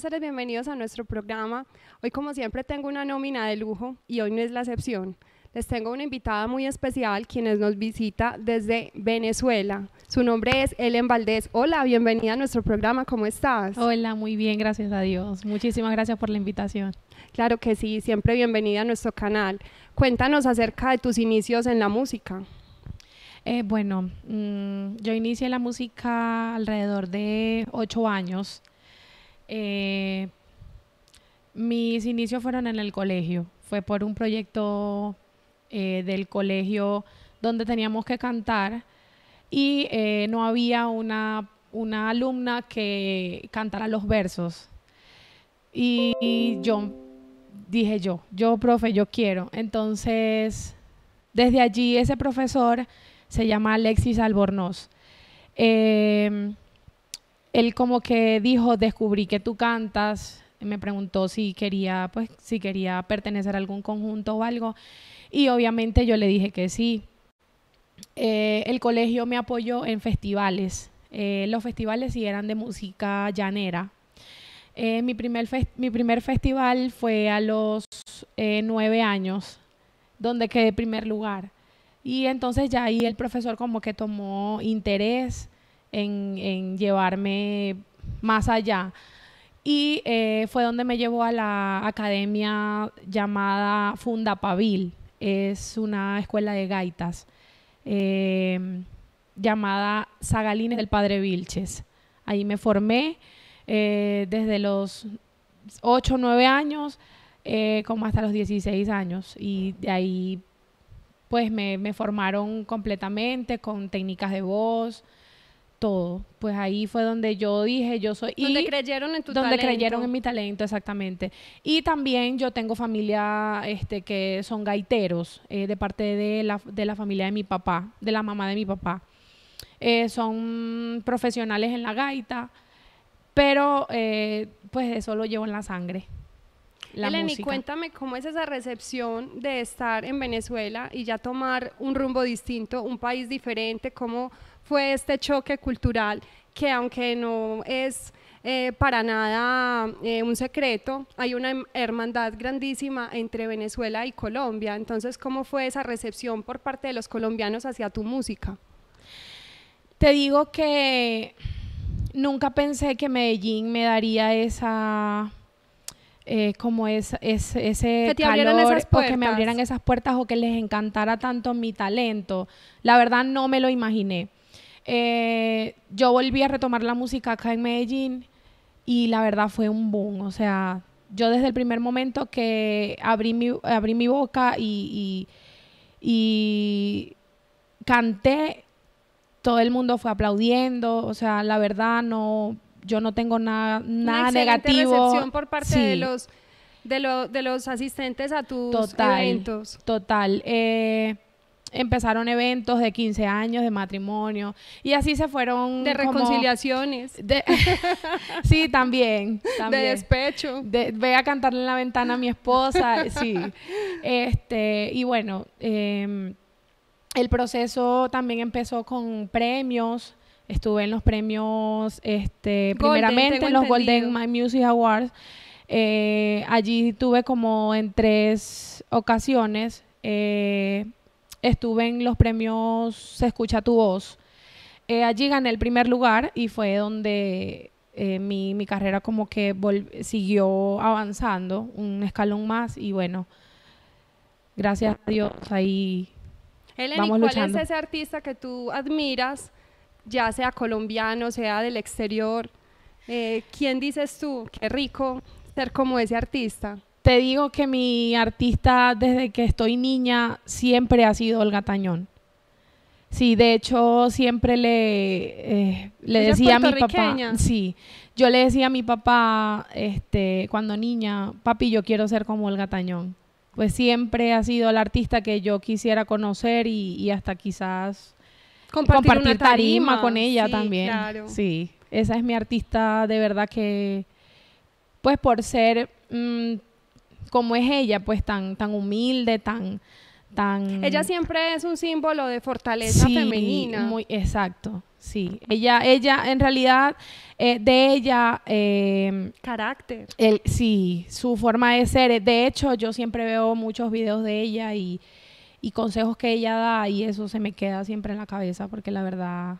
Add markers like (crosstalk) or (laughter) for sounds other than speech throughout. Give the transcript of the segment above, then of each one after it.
buenas bienvenidos a nuestro programa. Hoy como siempre tengo una nómina de lujo y hoy no es la excepción. Les tengo una invitada muy especial quienes nos visita desde Venezuela. Su nombre es Ellen Valdés. Hola, bienvenida a nuestro programa, ¿cómo estás? Hola, muy bien, gracias a Dios. Muchísimas gracias por la invitación. Claro que sí, siempre bienvenida a nuestro canal. Cuéntanos acerca de tus inicios en la música. Eh, bueno, mm, yo inicié la música alrededor de ocho años. Eh, mis inicios fueron en el colegio. Fue por un proyecto eh, del colegio donde teníamos que cantar y eh, no había una, alumna que cantara los versos. Y, yo dije yo, yo profe, yo quiero. Entonces, desde allí ese profesor se llama Alexis Albornoz. Em, él como que dijo, descubrí que tú cantas, me preguntó si quería, pues, si quería pertenecer a algún conjunto o algo, y obviamente yo le dije que sí. Eh, el colegio me apoyó en festivales, eh, los festivales sí eran de música llanera. Eh, mi, primer mi primer festival fue a los nueve años, donde quedé primer lugar. Y entonces ya ahí el profesor como que tomó interés en, llevarme más allá. Y eh, fue donde me llevó a la academia llamada Funda Pavil Es una escuela de gaitas em, llamada Sagalines del Padre Vilches. Ahí me formé eh, desde los 8 o 9 años eh, como hasta los 16 años. Y de ahí pues me formaron completamente con técnicas de voz, todo. Pues ahí fue donde yo dije, yo soy... Donde creyeron en tu talento. Donde creyeron en mi talento, exactamente. Y también yo tengo familia este, que son gaiteros, eh, de parte de la, familia de mi papá, de la mamá de mi papá. Eh, son profesionales en la gaita, pero eh, pues eso lo llevo en la sangre. La cuéntame cómo es esa recepción de estar en Venezuela y ya tomar un rumbo distinto, un país diferente, cómo fue este choque cultural que aunque no es eh, para nada eh, un secreto, hay una em, hermandad grandísima entre Venezuela y Colombia. Entonces, ¿cómo fue esa recepción por parte de los colombianos hacia tu música? Te digo que nunca pensé que Medellín me daría esa... Eh, como es, ese que calor que me abrieran esas puertas o que les encantara tanto mi talento. La verdad no me lo imaginé. Eh, yo volví a retomar la música acá en Medellín y la verdad fue un boom, o sea, yo desde el primer momento que abrí mi, abrí mi boca y, y, canté, todo el mundo fue aplaudiendo, o sea, la verdad no, yo no tengo nada, nada negativo. recepción por parte de los de, los asistentes a tus total, eventos. Total. Eh, empezaron eventos de 15 años, de matrimonio, y así se fueron. De reconciliaciones. De, (laughs) sí, también, De despecho. De, voy a cantarle en la ventana a mi esposa, sí. Este, y bueno, em, el proceso también empezó con premios. Estuve en los premios, este, primeramente en los Golden My Music Awards. Eh, allí tuve como en tres ocasiones. Eh, estuve en los premios Se escucha tu voz. Eh, allí gané el primer lugar y fue donde eh, mi, carrera como que siguió avanzando un escalón más y bueno, gracias a Dios ahí. Eleni, ¿cuál es ese artista que tú admiras, ya sea colombiano, sea del exterior? Eh, ¿Quién dices tú? Qué rico ser como ese artista. Te digo que mi artista desde que estoy niña siempre ha sido Olga Tañón. Sí, de hecho siempre le, eh, le decía a mi papá, sí, yo le decía a mi papá este, cuando niña, papi, yo quiero ser como Olga Tañón. Pues siempre ha sido la artista que yo quisiera conocer y, hasta quizás compartir, tarima, con ella también. Sí, esa es mi artista de verdad que, pues por ser... Mm, como es ella, pues tan, tan humilde, tan, tan... Ella siempre es un símbolo de fortaleza femenina. Muy, exacto, sí. Ella, ella, en realidad, eh, de ella... Em, Carácter. El, sí, su forma de ser. De hecho, yo siempre veo muchos videos de ella y, y consejos que ella da y eso se me queda siempre en la cabeza porque la verdad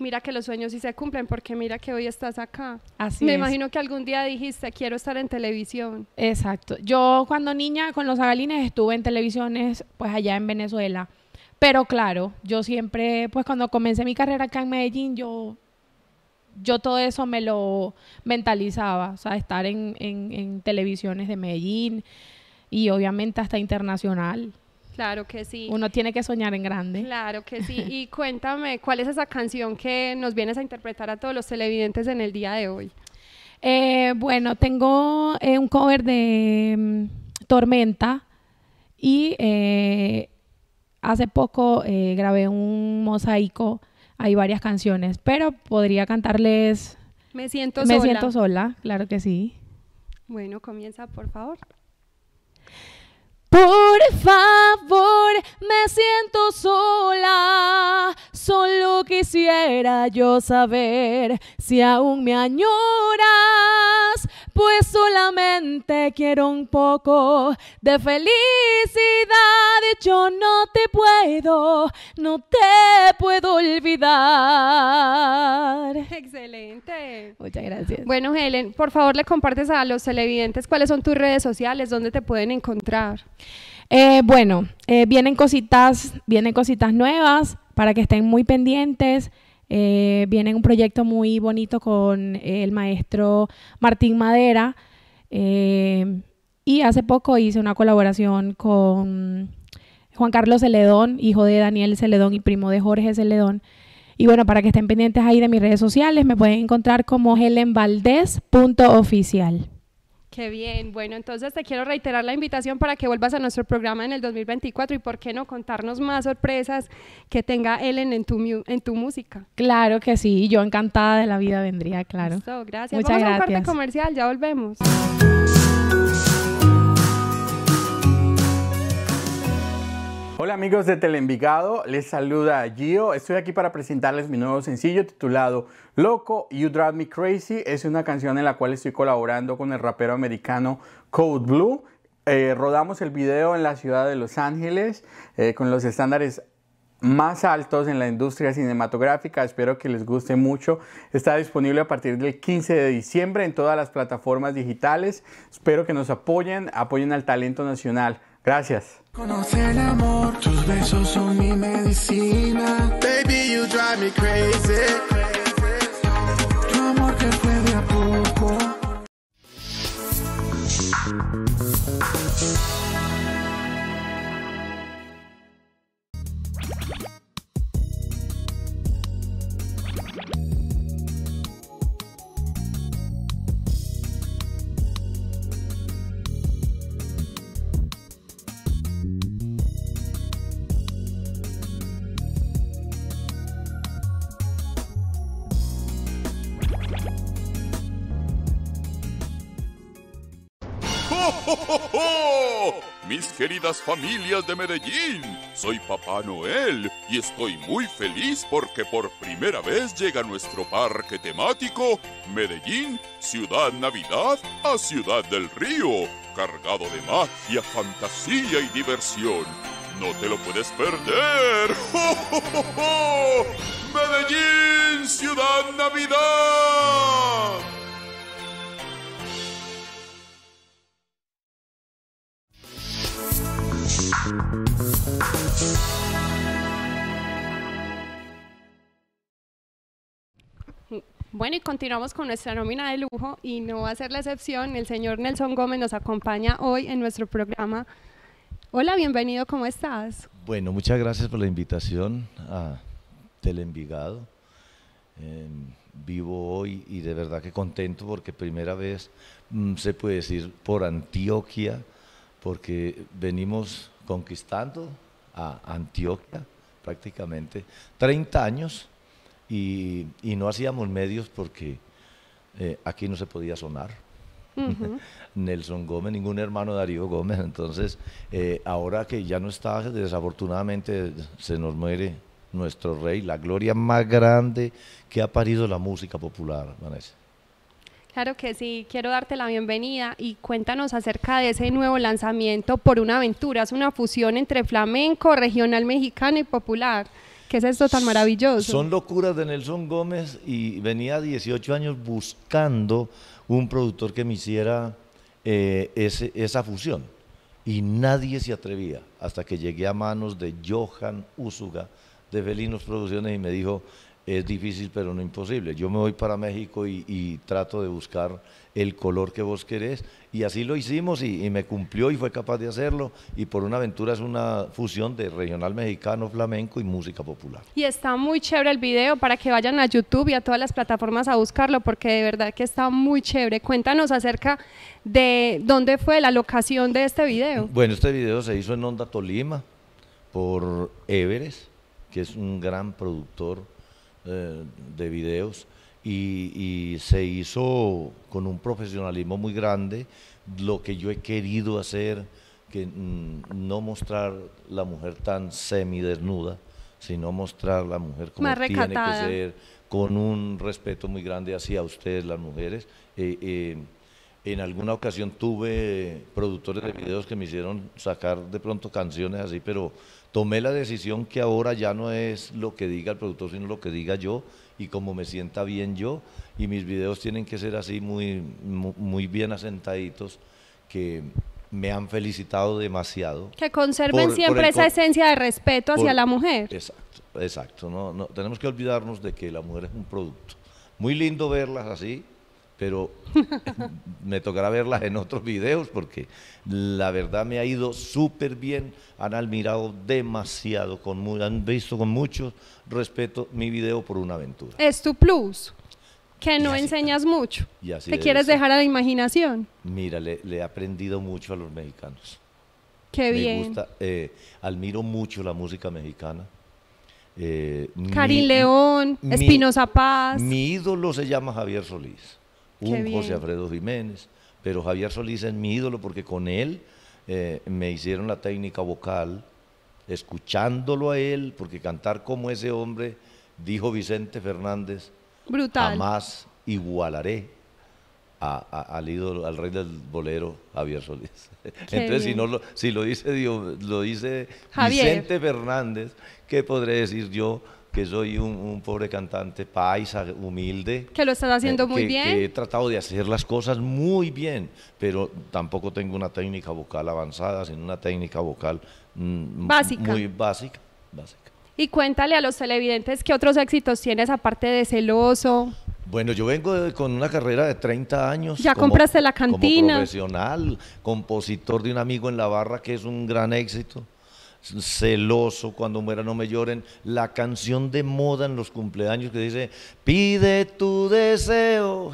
Mira que los sueños sí se cumplen porque mira que hoy estás acá. Así Me imagino que algún día dijiste, quiero estar en televisión. Exacto. Yo cuando niña con los agalines estuve en televisiones, pues allá en Venezuela. Pero claro, yo siempre, pues cuando comencé mi carrera acá en Medellín, yo yo todo eso me lo mentalizaba, o sea, estar en, en, en televisiones de Medellín y obviamente hasta internacional. Claro que sí. Uno tiene que soñar en grande. Claro que sí. (laughs) Y cuéntame, ¿cuál es esa canción que nos vienes a interpretar a todos los televidentes en el día de hoy? Eh, bueno, tengo eh, un cover de mm, Tormenta y eh, hace poco eh, grabé un mosaico, hay varias canciones, pero podría cantarles... Me siento sola. Me siento sola, claro que sí. Bueno, comienza por favor. Por favor, me siento sola. Solo quisiera yo saber si aún me añoras, pues solamente quiero un poco de felicidad. Yo no te puedo, no te puedo olvidar. Excelente. Muchas gracias. Bueno, Helen, por favor le compartes a los televidentes cuáles son tus redes sociales, dónde te pueden encontrar. Eh, bueno, eh, vienen cositas, vienen cositas nuevas para que estén muy pendientes. Eh, viene un proyecto muy bonito con el maestro Martín Madera. y hace poco hice una colaboración con Juan Carlos Celedón, hijo de Daniel Celedón y primo de Jorge Celedón. Y bueno, para que estén pendientes ahí de mis redes sociales, me pueden encontrar como helenvaldez.oficial. Qué bien. Bueno, entonces te quiero reiterar la invitación para que vuelvas a nuestro programa en el 2024 y por qué no contarnos más sorpresas que tenga Ellen en tu, en tu música. Claro que sí, yo encantada de la vida vendría, claro. gracias. Muchas Vamos gracias. a un comercial, ya volvemos. Hola amigos de telenvigado les saluda Gio. Estoy aquí para presentarles mi nuevo sencillo titulado Loco, You Drive Me Crazy. Es una canción en la cual estoy colaborando con el rapero americano Code Blue. Eh, rodamos el video en la ciudad de Los Ángeles eh, con los estándares más altos en la industria cinematográfica. Espero que les guste mucho. Está disponible a partir del 15 de diciembre en todas las plataformas digitales. Espero que nos apoyen, apoyen al talento nacional. Gracias. Conoce el amor, tus besos son mi medicina. Baby, you drive me crazy. Tu amor que puede a poco. queridas familias de Medellín. Soy Papá Noel y estoy muy feliz porque por primera vez llega nuestro parque temático Medellín, Ciudad Navidad a Ciudad del Río, cargado de magia, fantasía y diversión. No te lo puedes perder. (laughs) ¡Oh, medellín Ciudad Navidad! Bueno, y continuamos con nuestra nómina de lujo y no va a ser la excepción. El señor Nelson Gómez nos acompaña hoy en nuestro programa. Hola, bienvenido, ¿cómo estás? Bueno, muchas gracias por la invitación a Telenvigado. Em, vivo hoy y de verdad que contento porque primera vez mm, se puede decir por Antioquia, porque venimos conquistando a Antioquia prácticamente 30 años y, no hacíamos medios porque eh, aquí no se podía sonar. (laughs) Nelson Gómez, ningún hermano de Darío Gómez. Entonces, eh, ahora que ya no está, desafortunadamente se nos muere nuestro rey, la gloria más grande que ha parido la música popular, Vanessa. Claro que sí, quiero darte la bienvenida y cuéntanos acerca de ese nuevo lanzamiento por una aventura. Es una fusión entre flamenco, regional mexicano y popular. ¿Qué es esto tan maravilloso? Son locuras de Nelson Gómez y venía 18 años buscando un productor que me hiciera eh, esa fusión. Y nadie se atrevía hasta que llegué a manos de Johan Usuga de Felinos Producciones y me dijo, es difícil pero no imposible. Yo me voy para México y, trato de buscar el color que vos querés y así lo hicimos y, y, me cumplió y fue capaz de hacerlo y por una aventura es una fusión de regional mexicano, flamenco y música popular. Y está muy chévere el video para que vayan a YouTube y a todas las plataformas a buscarlo porque de verdad que está muy chévere. Cuéntanos acerca de dónde fue la locación de este video. Bueno, este video se hizo en Onda Tolima por Everest, que es un gran productor eh, de videos y, se hizo con un profesionalismo muy grande lo que yo he querido hacer, que mm, no mostrar la mujer tan semi desnuda, sino mostrar la mujer como tiene que ser, con un respeto muy grande hacia ustedes, las mujeres. Eh, eh, en alguna ocasión tuve productores de videos que me hicieron sacar de pronto canciones así, pero tomé la decisión que ahora ya no es lo que diga el productor, sino lo que diga yo y como me sienta bien yo. Y mis videos tienen que ser así muy, muy bien asentaditos, que me han felicitado demasiado. Que conserven siempre esa esencia de respeto hacia la mujer. Exacto, exacto. No, no, tenemos que olvidarnos de que la mujer es un producto. Muy lindo verlas así, pero (laughs) me tocará verlas en otros videos porque la verdad me ha ido súper bien, han admirado demasiado, con han visto con mucho respeto mi video por una aventura. Es tu plus, que no enseñas mucho, te quieres dejar a la imaginación. Mira, le, he aprendido mucho a los mexicanos. Qué bien. Me gusta, eh, admiro mucho la música mexicana. Eh, León, Espinosa Paz. Mi ídolo se llama Javier Solís un José Alfredo Jiménez, pero Javier Solís es mi ídolo porque con él eh, me hicieron la técnica vocal, escuchándolo a él, porque cantar como ese hombre, dijo Vicente Fernández, Brutal. jamás igualaré al ídolo, al rey del bolero, Javier Solís. (laughs) Entonces, si no lo, si lo dice Dios, lo dice Vicente Fernández, ¿qué podré decir yo? que soy un, pobre cantante paisa, humilde. Que lo estás haciendo eh, muy bien. Que he tratado de hacer las cosas muy bien, pero tampoco tengo una técnica vocal avanzada, sino una técnica vocal mm, básica. muy básica, Y cuéntale a los televidentes qué otros éxitos tienes aparte de Celoso. Bueno, yo vengo con una carrera de 30 años. Ya compraste la cantina. Como profesional, compositor de un amigo en la barra que es un gran éxito celoso, cuando muera no me lloren, la canción de moda en los cumpleaños que dice, pide tu deseo,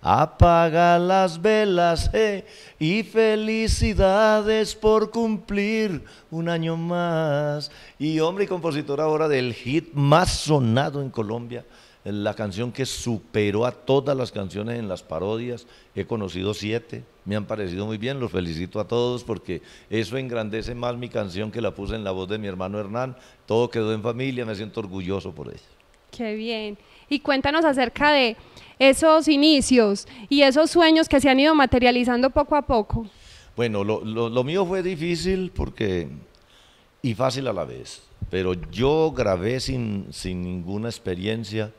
apaga las velas, y felicidades por cumplir un año más. Y hombre y compositor ahora del hit más sonado en Colombia, la canción que superó a todas las canciones en las parodias. He conocido siete, me han parecido muy bien, los felicito a todos porque eso engrandece más mi canción que la puse en la voz de mi hermano Hernán. Todo quedó en familia, me siento orgulloso por ella. Qué bien. Y cuéntanos acerca de esos inicios y esos sueños que se han ido materializando poco a poco. Bueno, lo, lo, mío fue difícil porque y fácil a la vez, pero yo grabé sin, sin ninguna experiencia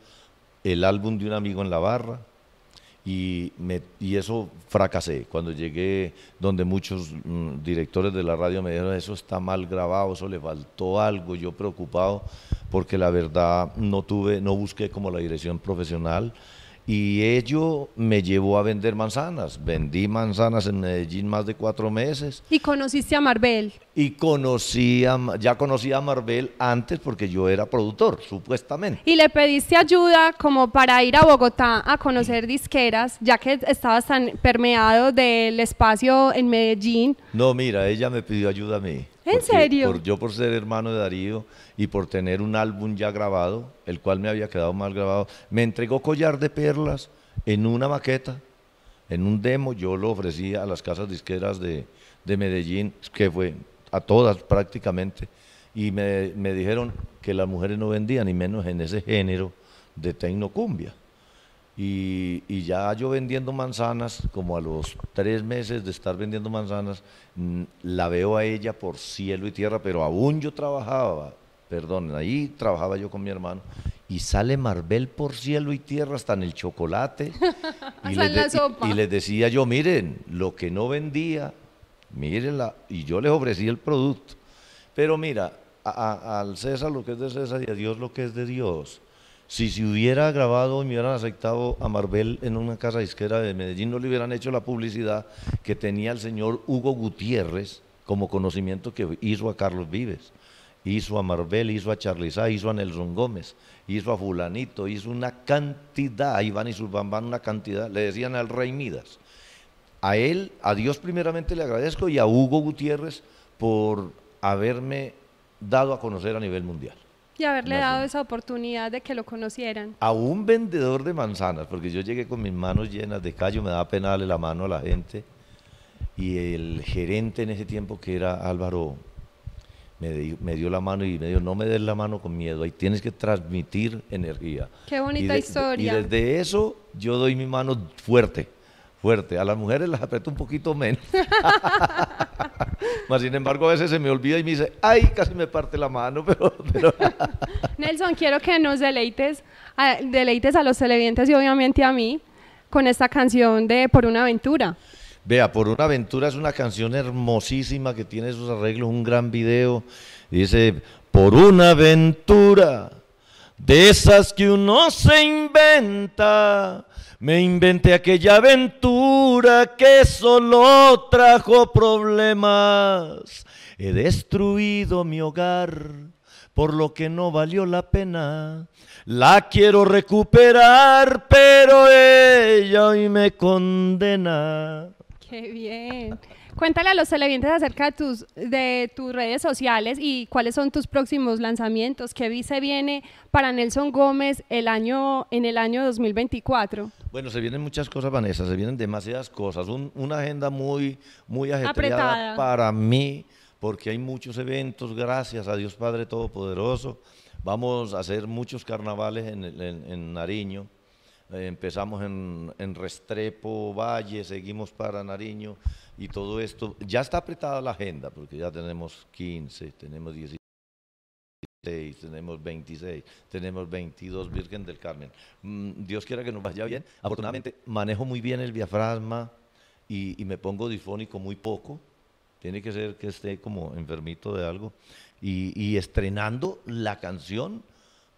el álbum de un amigo en la barra y, me, y eso fracasé. Cuando llegué donde muchos mm, directores de la radio me dijeron, eso está mal grabado, eso le faltó algo, yo preocupado porque la verdad no tuve, no busqué como la dirección profesional. Y ello me llevó a vender manzanas. Vendí manzanas en Medellín más de cuatro meses. ¿Y conociste a Marvel? Y conocí ya conocía a Marvel antes porque yo era productor, supuestamente. ¿Y le pediste ayuda como para ir a Bogotá a conocer disqueras, ya que estabas tan permeado del espacio en Medellín? No, mira, ella me pidió ayuda a mí. ¿En serio? Por, yo por ser hermano de Darío y por tener un álbum ya grabado, el cual me había quedado mal grabado, me entregó collar de perlas en una maqueta, en un demo, yo lo ofrecí a las casas disqueras de, de Medellín, que fue a todas prácticamente, y me, me, dijeron que las mujeres no vendían, ni menos en ese género de cumbia. Y, ya yo vendiendo manzanas, como a los tres meses de estar vendiendo manzanas, mm, la veo a ella por cielo y tierra, pero aún yo trabajaba, perdón, ahí trabajaba yo con mi hermano, y sale Marvel por cielo y tierra hasta en el chocolate. (laughs) y, les Y, les decía yo, miren, lo que no vendía, mírenla, y yo les ofrecí el producto. Pero mira, al César lo que es de César y a Dios lo que es de Dios. Si se hubiera grabado y me hubieran aceptado a Marvel en una casa disquera de Medellín, no le hubieran hecho la publicidad que tenía el señor Hugo Gutiérrez como conocimiento que hizo a Carlos Vives, hizo a Marvel, hizo a Charlizá, hizo a Nelson Gómez, hizo a Fulanito, hizo una cantidad, a Iván y van una cantidad, le decían al Rey Midas. A él, a Dios primeramente le agradezco y a Hugo Gutiérrez por haberme dado a conocer a nivel mundial. Y haberle dado esa oportunidad de que lo conocieran. A un vendedor de manzanas, porque yo llegué con mis manos llenas de callo, me da pena darle la mano a la gente. Y el gerente en ese tiempo, que era Álvaro, me dio, la mano y me dijo, no me des la mano con miedo, ahí tienes que transmitir energía. Qué bonita historia. Y desde eso yo doy mi mano fuerte fuerte. A las mujeres las aprieto un poquito menos. (laughs) sin embargo, a veces se me olvida y me dice, ay, casi me parte la mano, (laughs) pero... (laughs) Nelson, quiero que nos deleites deleites a los televidentes y obviamente a mí con esta canción de Por una aventura. Vea, Por una aventura es una canción hermosísima que tiene sus arreglos, un gran video. Dice, por una aventura de esas que uno se inventa me inventé aquella aventura que solo trajo problemas. He destruido mi hogar, por lo que no valió la pena. La quiero recuperar, pero ella hoy me condena. Qué bien. Cuéntale a los televidentes acerca de tus, de tus redes sociales y cuáles son tus próximos lanzamientos, qué se viene para Nelson Gómez el año, en el año 2024. Bueno, se vienen muchas cosas, Vanessa, se vienen demasiadas cosas. una agenda muy, muy ajetreada para mí, porque hay muchos eventos, gracias a Dios Padre Todopoderoso. Vamos a hacer muchos carnavales en Nariño eh, empezamos en, Restrepo, Valle, seguimos para Nariño y todo esto. Ya está apretada la agenda porque ya tenemos 15, tenemos 16, tenemos 26, tenemos 22 Virgen del Carmen. Mm, Dios quiera que nos vaya bien. Afortunadamente manejo muy bien el diafragma y, me pongo disfónico muy poco. Tiene que ser que esté como enfermito de algo. Y, y estrenando la canción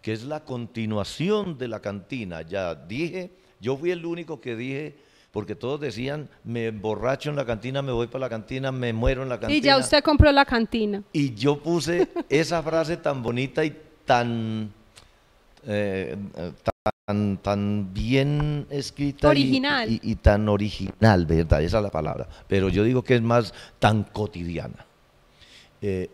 que es la continuación de la cantina. Ya dije, yo fui el único que dije, porque todos decían, me emborracho en la cantina, me voy para la cantina, me muero en la cantina. Y ya usted compró la cantina. Y yo puse esa frase tan bonita y tan, eh, tan, tan, bien escrita. Original. Y, tan original, ¿verdad? Esa es la palabra. Pero yo digo que es más tan cotidiana. Eh,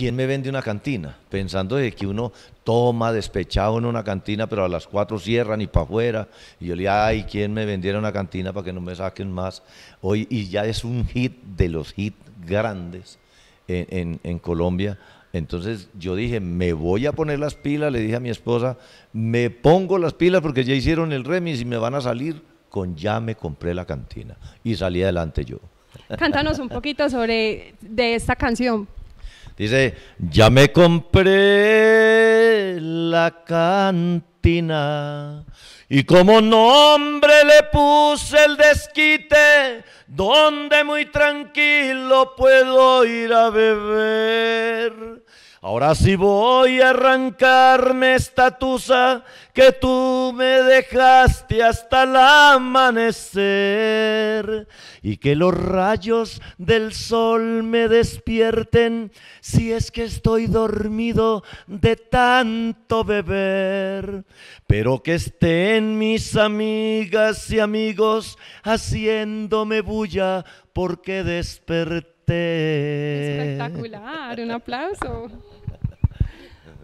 ¿quién me vende una cantina? Pensando de que uno toma despechado en una cantina, pero a las cuatro cierran y para afuera. Y yo le dije, ay, ¿quién me vendiera una cantina para que no me saquen más? Hoy, y ya es un hit de los hits grandes en, Colombia. Entonces yo dije, me voy a poner las pilas, le dije a mi esposa, me pongo las pilas porque ya hicieron el remis y me van a salir con ya me compré la cantina. Y salí adelante yo. Cántanos un poquito sobre de esta canción. Dice, ya me compré la cantina y como nombre le puse el desquite, donde muy tranquilo puedo ir a beber. Ahora sí voy a arrancarme esta tusa que tú me dejaste hasta el amanecer y que los rayos del sol me despierten si es que estoy dormido de tanto beber. Pero que estén mis amigas y amigos haciéndome bulla porque desperté. Este. Espectacular, un aplauso.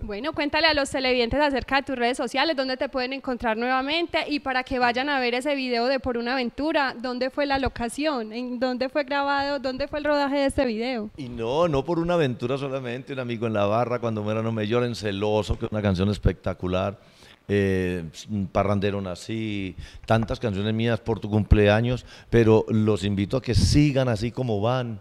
Bueno, cuéntale a los televidentes acerca de tus redes sociales, dónde te pueden encontrar nuevamente y para que vayan a ver ese video de Por una aventura, dónde fue la locación, en dónde fue grabado, dónde fue el rodaje de este video. Y no, no por una aventura solamente, un amigo en la barra, cuando muera no me lloren, celoso, que es una canción espectacular. Eh, parrandero así tantas canciones mías por tu cumpleaños, pero los invito a que sigan así como van,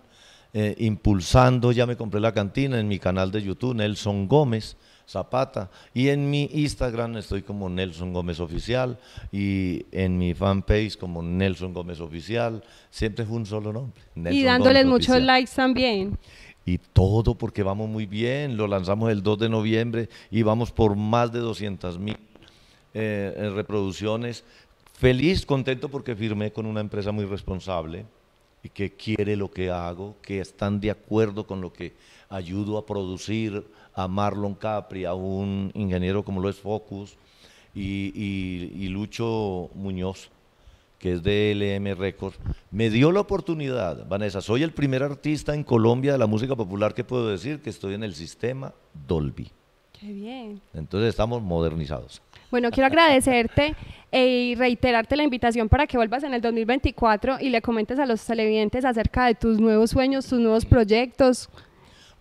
eh, impulsando, ya me compré la cantina en mi canal de YouTube, Nelson Gómez Zapata, y en mi Instagram estoy como Nelson Gómez Oficial, y en mi fanpage como Nelson Gómez Oficial, siempre fue un solo nombre. y dándoles muchos likes también y todo porque vamos muy bien. Lo lanzamos el 2 de noviembre y vamos por más de 200 mil eh, eh, reproducciones. Feliz, contento porque firmé con una empresa muy responsable y que quiere lo que hago, que están de acuerdo con lo que ayudo a producir a Marlon Capri, a un ingeniero como lo es Focus, y, Lucho Muñoz, que es de LM Records, me dio la oportunidad, Vanessa, soy el primer artista en Colombia de la música popular que puedo decir que estoy en el sistema Dolby. Qué bien. Entonces estamos modernizados. Bueno, quiero agradecerte eh, y reiterarte la invitación para que vuelvas en el 2024 y le comentes a los televidentes acerca de tus nuevos sueños, tus nuevos proyectos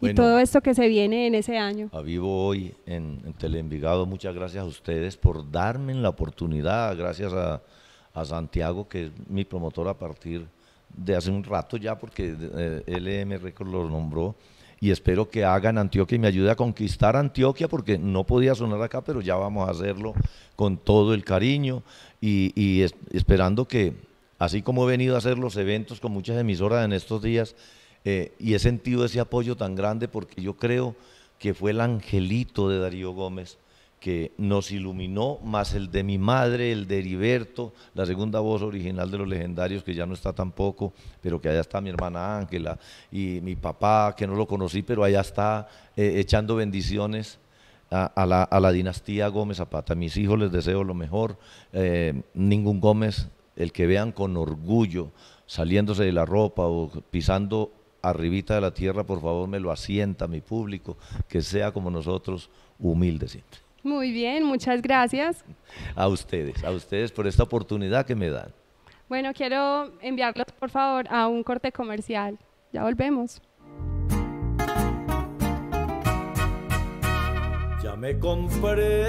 y todo esto que se viene en ese año. A vivo hoy en, en muchas gracias a ustedes por darme la oportunidad, gracias a, a, Santiago, que es mi promotor a partir de hace un rato ya, porque eh, LM Record lo nombró y espero que hagan Antioquia y me ayude a conquistar Antioquia porque no podía sonar acá, pero ya vamos a hacerlo con todo el cariño y, esperando que, así como he venido a hacer los eventos con muchas emisoras en estos días, eh, y he sentido ese apoyo tan grande porque yo creo que fue el angelito de Darío Gómez que nos iluminó, más el de mi madre, el de Heriberto, la segunda voz original de los legendarios, que ya no está tampoco, pero que allá está mi hermana Ángela y mi papá, que no lo conocí, pero allá está eh, echando bendiciones. A, la, dinastía Gómez Zapata. mis hijos les deseo lo mejor. Eh, ningún Gómez, el que vean con orgullo, saliéndose de la ropa o pisando arribita de la tierra, por favor me lo asienta mi público, que sea como nosotros, humilde siempre. Muy bien, muchas gracias. A ustedes, a ustedes por esta oportunidad que me dan. Bueno, quiero enviarlos por favor a un corte comercial. Ya volvemos. Ya me compré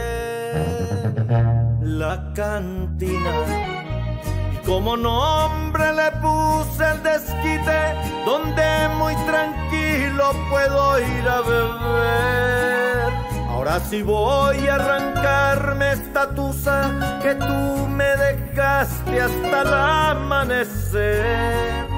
la cantina como nombre le puse el desquite, donde muy tranquilo puedo ir a beber. Ahora voy a arrancarme esta tusa que tú me dejaste hasta el amanecer.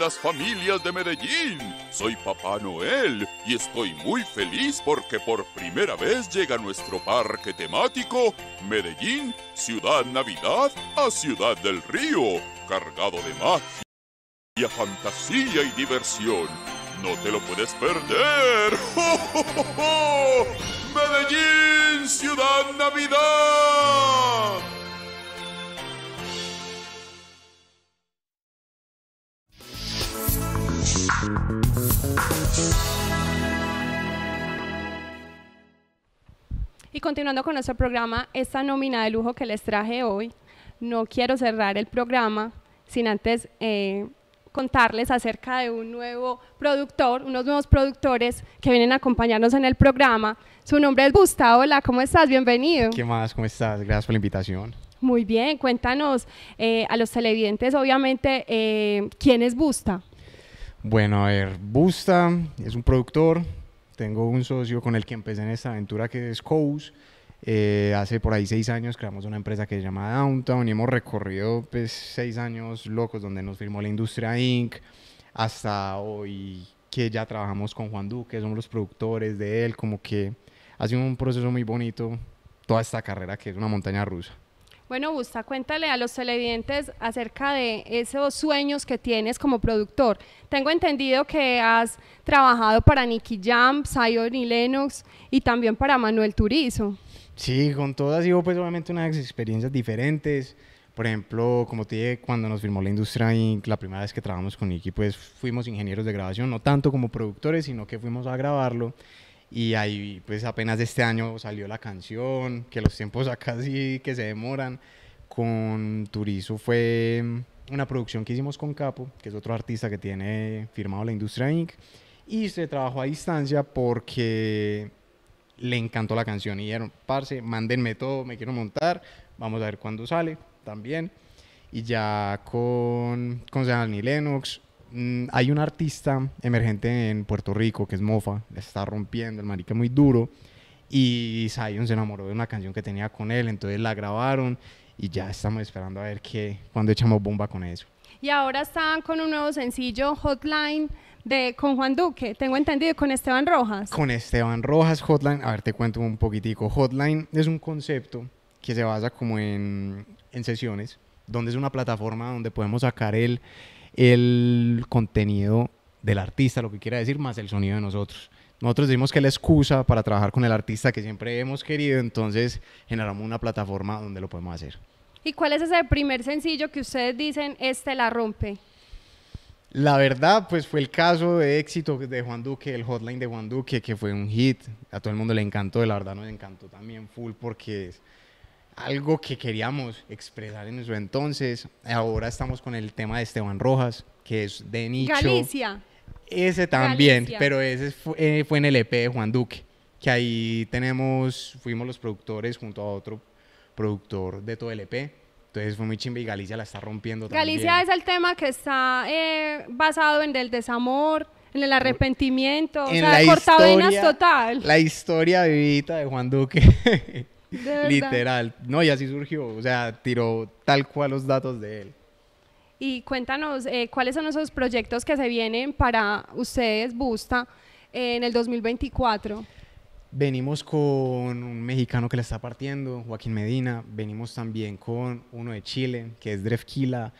las familias de Medellín. Soy Papá Noel y estoy muy feliz porque por primera vez llega nuestro parque temático Medellín, Ciudad Navidad a Ciudad del Río, cargado de magia, fantasía y diversión. No te lo puedes perder. (laughs) ¡Oh, medellín Ciudad Navidad! Y continuando con nuestro programa, esta nómina de lujo que les traje hoy, no quiero cerrar el programa sin antes eh, contarles acerca de un nuevo productor, unos nuevos productores que vienen a acompañarnos en el programa. Su nombre es Gustavo Hola, ¿cómo estás? Bienvenido. ¿Qué más? ¿Cómo estás? Gracias por la invitación. Muy bien, cuéntanos eh, a los televidentes, obviamente, eh, quién es Busta. Bueno, a ver, Busta es un productor. Tengo un socio con el que empecé en esta aventura que es Coos. Eh, hace por ahí seis años creamos una empresa que se llama Downtown y hemos recorrido pues, seis años locos donde nos firmó la industria Inc. hasta hoy que ya trabajamos con Juan Duque, somos los productores de él, como que ha sido un proceso muy bonito toda esta carrera que es una montaña rusa. Bueno, Gusta, cuéntale a los televidentes acerca de esos sueños que tienes como productor. Tengo entendido que has trabajado para Nicky Jam, Zion y Lennox y también para Manuel Turizo. Sí, con todas digo pues obviamente unas experiencias diferentes. Por ejemplo, como te dije, cuando nos firmó la industria y la primera vez que trabajamos con Nicky, pues fuimos ingenieros de grabación, no tanto como productores, sino que fuimos a grabarlo y ahí pues apenas este año salió la canción, que los tiempos acá sí que se demoran. Con Turizo fue una producción que hicimos con Capo, que es otro artista que tiene firmado la industria Inc. Y se trabajó a distancia porque le encantó la canción y dijeron, parce, mándenme todo, me quiero montar, vamos a ver cuándo sale también. Y ya con, con y Lennox Mm, hay un artista emergente en Puerto Rico que es Mofa, le está rompiendo, el marica muy duro. Y Zion se enamoró de una canción que tenía con él, entonces la grabaron y ya estamos esperando a ver qué, cuándo echamos bomba con eso. Y ahora están con un nuevo sencillo, Hotline, de, con Juan Duque, tengo entendido, con Esteban Rojas. Con Esteban Rojas, Hotline, a ver, te cuento un poquitico. Hotline es un concepto que se basa como en, en sesiones, donde es una plataforma donde podemos sacar el el contenido del artista, lo que quiera decir, más el sonido de nosotros. Nosotros decimos que la excusa para trabajar con el artista que siempre hemos querido, entonces generamos una plataforma donde lo podemos hacer. ¿Y cuál es ese primer sencillo que ustedes dicen, este la rompe? La verdad, pues fue el caso de éxito de Juan Duque, el hotline de Juan Duque, que fue un hit. A todo el mundo le encantó, la verdad nos encantó también full porque es algo que queríamos expresar en nuestro entonces. Ahora estamos con el tema de Esteban Rojas, que es de nicho. Galicia. Ese también, pero ese fue, eh, en el EP de Juan Duque, que ahí tenemos, fuimos los productores junto a otro productor de todo el EP. Entonces fue muy chimba y Galicia la está rompiendo Galicia es el tema que está eh, basado en el desamor, en el arrepentimiento, en o la historia, total. La historia vivita de Juan Duque. (laughs) (laughs) Literal. No, y así surgió. O sea, tiró tal cual los datos de él. Y cuéntanos, eh, ¿cuáles son esos proyectos que se vienen para ustedes, Busta, en el 2024? Venimos con un mexicano que le está partiendo, Joaquín Medina. Venimos también con uno de Chile, que es Drefquila.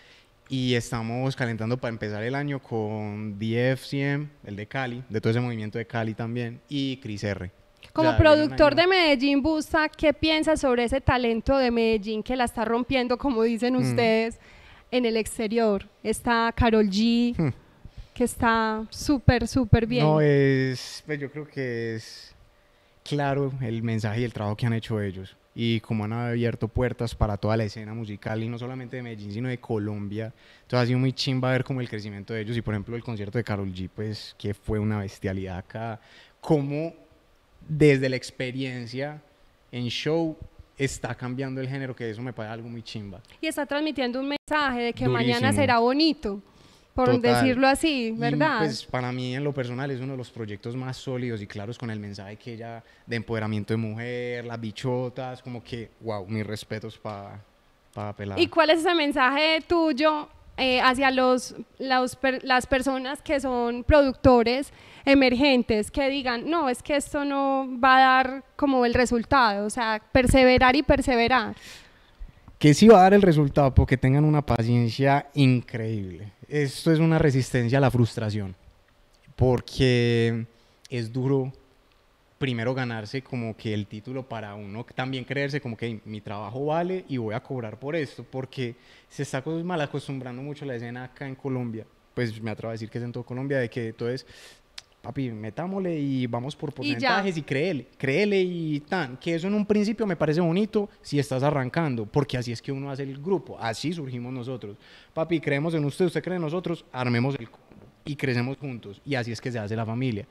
Y estamos calentando para empezar el año con DFCM, el de Cali, de todo ese movimiento de Cali también, y Cris R. Como productor de Medellín Busta, ¿qué piensas sobre ese talento de Medellín que la está rompiendo, como dicen mm. ustedes, en el exterior? Está Carol G, hmm. que está súper, súper bien. No, es, pues yo creo que es claro el mensaje y el trabajo que han hecho ellos y cómo han abierto puertas para toda la escena musical y no solamente de Medellín sino de Colombia. Entonces ha sido muy chimba ver como el crecimiento de ellos y por ejemplo el concierto de Carol G pues que fue una bestialidad acá, cómo desde la experiencia en show está cambiando el género, que eso me parece algo muy chimba. Y está transmitiendo un mensaje de que mañana será bonito, por decirlo así, ¿verdad? pues para mí en lo personal es uno de los proyectos más sólidos y claros con el mensaje que ella de empoderamiento de mujer, las bichotas, como que, wow, mis respetos para... Pa ¿Y cuál es ese mensaje tuyo eh, hacia los, las personas que son productores emergentes, que digan, no, es que esto no va a dar como el resultado, o sea, perseverar y perseverar. Que sí va a dar el resultado, porque tengan una paciencia increíble. Esto es una resistencia a la frustración, porque es duro primero ganarse como que el título para uno también creerse como que mi trabajo vale y voy a cobrar por esto, porque se está mal acostumbrando mucho la escena acá en Colombia, pues me atrevo a decir que es en todo Colombia, de que entonces, papi, metámosle y vamos por porcentajes y, y, créele, créele y tan, que eso en un principio me parece bonito si estás arrancando, porque así es que uno hace el grupo, así surgimos nosotros. Papi, creemos en usted, usted cree en nosotros, armemos el y crecemos juntos y así es que se hace la familia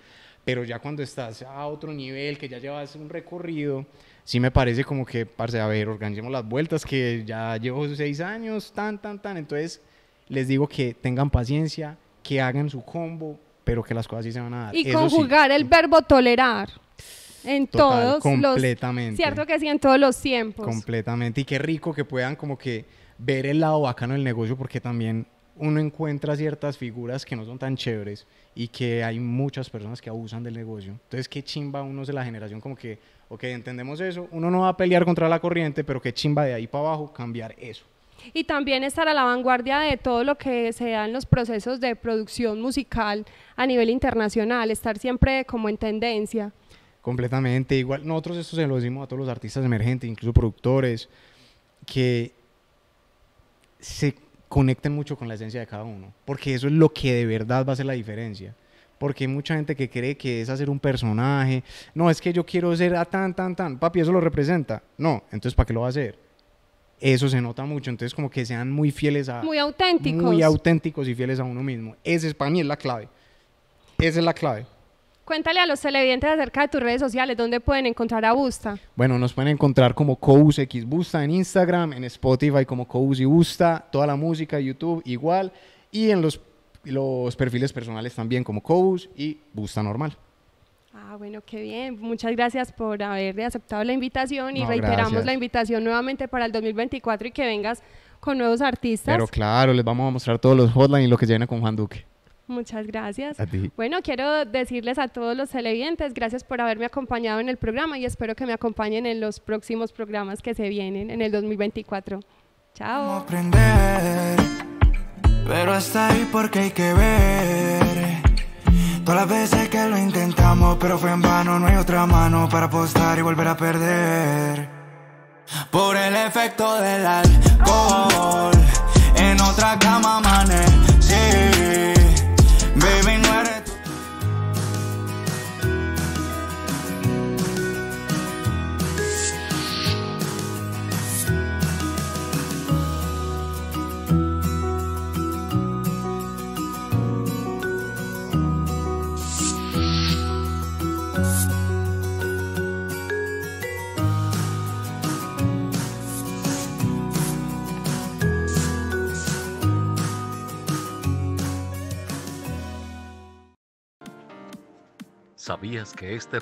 pero ya cuando estás a otro nivel, que ya llevas un recorrido, sí me parece como que, parce, a ver, organicemos las vueltas, que ya llevo seis años, tan, tan, tan. Entonces, les digo que tengan paciencia, que hagan su combo, pero que las cosas sí se van a dar. Y conjugar el verbo tolerar. En todos completamente. los. Cierto que sí, en todos los tiempos. Completamente. Y qué rico que puedan, como que, ver el lado bacano del negocio, porque también uno encuentra ciertas figuras que no son tan chéveres y que hay muchas personas que abusan del negocio. Entonces, qué chimba uno de la generación como que, ok, entendemos eso, uno no va a pelear contra la corriente, pero qué chimba de ahí para abajo cambiar eso. Y también estar a la vanguardia de todo lo que se da en los procesos de producción musical a nivel internacional, estar siempre como en tendencia. Completamente, igual nosotros esto se lo decimos a todos los artistas emergentes, incluso productores, que se conecten mucho con la esencia de cada uno, porque eso es lo que de verdad va a hacer la diferencia. Porque hay mucha gente que cree que es hacer un personaje. No, es que yo quiero ser a tan, tan, tan. Papi, eso lo representa. No, entonces, ¿para qué lo va a hacer? Eso se nota mucho. Entonces, como que sean muy fieles a. Muy auténticos. Muy auténticos y fieles a uno mismo. Esa es, para mí, la clave. Esa es la clave. Cuéntale a los televidentes acerca de tus redes sociales, ¿dónde pueden encontrar a Busta? Bueno, nos pueden encontrar como X en Instagram, en Spotify como Cous y Busta, toda la música, YouTube igual, y en los, los perfiles personales también como Cous y Busta Normal. Ah, bueno, qué bien. Muchas gracias por haber aceptado la invitación y reiteramos la invitación nuevamente para el 2024 y que vengas con nuevos artistas. Pero claro, les vamos a mostrar todos los hotlines y lo que se con Juan Duque. Muchas gracias. A ti. Bueno, quiero decirles a todos los televidentes, gracias por haberme acompañado en el programa y espero que me acompañen en los próximos programas que se vienen en el 2024. Chao. Aprender, pero está ahí porque hay que ver. Todas las veces que lo intentamos, pero fue en vano, no hay otra mano para apostar y volver a perder. Por el efecto del alcohol, en otra cama amanecí. ¿Sabías que este